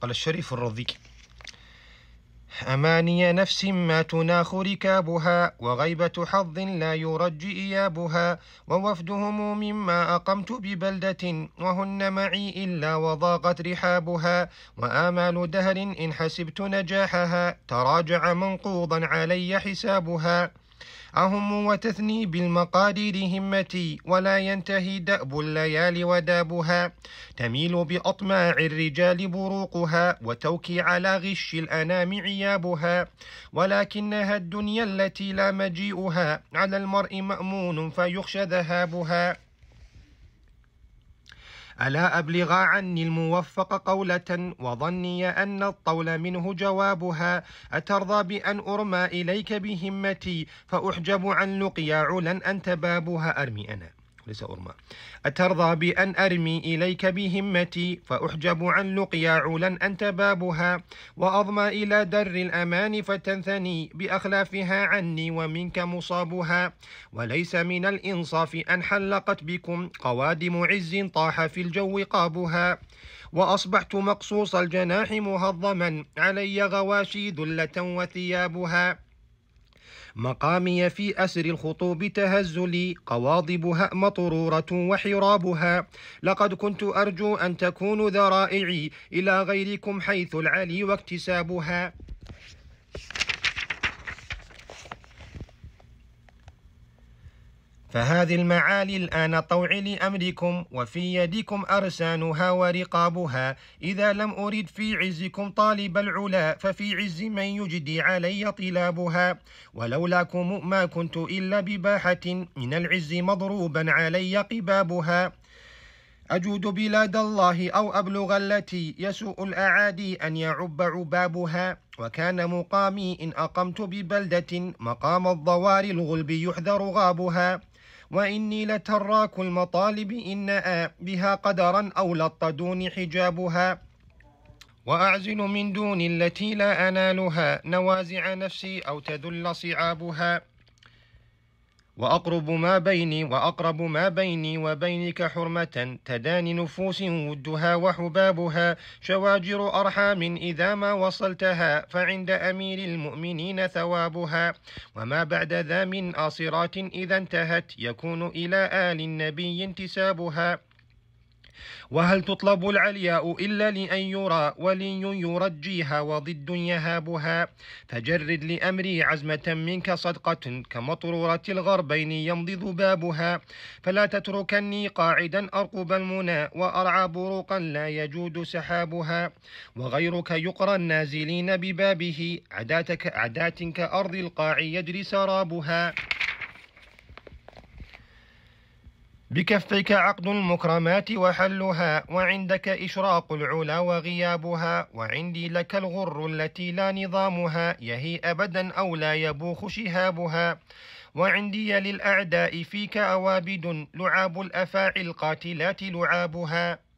قال الشريف الرضي أماني نفس ما تناخ ركابها وغيبة حظ لا يرج إيابها ووفد هموم مما أقمت ببلدة وهن معي إلا وضاقت رحابها وآمال دهر إن حسبت نجاحها تراجع منقوضا علي حسابها أهم وتثني بالمقادير همتي ولا ينتهي دأب الليالي ودابها تميل بأطماع الرجال بروقها وتوكي على غش الأنام عيابها ولكنها الدنيا التي لا مجيئها على المرء مأمون فيخشى ذهابها ألا أبلغ عني الموفق قولة وظني أن الطول منه جوابها أترضى بأن أرمى إليك بهمتي فأحجب عن لقيا علا أنت بابها أرمي أنا ليس أرمى أترضى بأن أرمي إليك بهمتي فأحجب عن لقيا علا أنت بابها وأضمى إلى در الأمان فتنثني بأخلافها عني ومنك مصابها وليس من الإنصاف أن حلقت بكم قوادم عز طاح في الجو قابها وأصبحت مقصوص الجناح مهضما علي غواشي ذلة وثيابها مقامي في أسر الخطوب تهزلي قواضبها مطرورة وحرابها لقد كنت أرجو أن تكون ذرائعي إلى غيركم حيث العلي واكتسابها فهذه المعالي الآن طوع لأمركم وفي يدكم أرسانها ورقابها إذا لم أرد في عزكم طالب العلا ففي عز من يجدي علي طلابها ولولاكم ما كنت إلا بباحة من العز مضروبا علي قبابها أجود بلاد الله أو أبلغ التي يسوء الأعادي أن يعب عبابها وكان مقامي إن أقمت ببلدة مقام الضوار الغلب يحذر غابها وإني لتراك المطالب إن بها قدرا أو لطدون حجابها وأعزل من دون التي لا أنالها نوازع نفسي أو تذل صعابها وأقرب ما بيني وأقرب ما بيني وبينك حرمة تداني نفوس ودها وحبابها شواجر أرحام إذا ما وصلتها فعند أمير المؤمنين ثوابها وما بعد ذا من آصرات إذا انتهت يكون إلى آل النبي انتسابها وهل تطلب العلياء إلا لأن يرى ولي يرجيها وضد يهابها فجرد لأمري عزمة منك صدقة كمطرورة الغربين يمضي ذبابها فلا تتركني قاعدا أرقب المنى وأرعى بروقا لا يجود سحابها وغيرك يقرى النازلين ببابه عداتك عدات كأرض القاع يجري سرابها بكفيك عقد المكرمات وحلها وعندك إشراق العلا وغيابها وعندي لك الغر التي لا نظامها يهي أبدا أو لا يبوخ شهابها وعندي للأعداء فيك أوابد لعاب الأفاعي القاتلات لعابها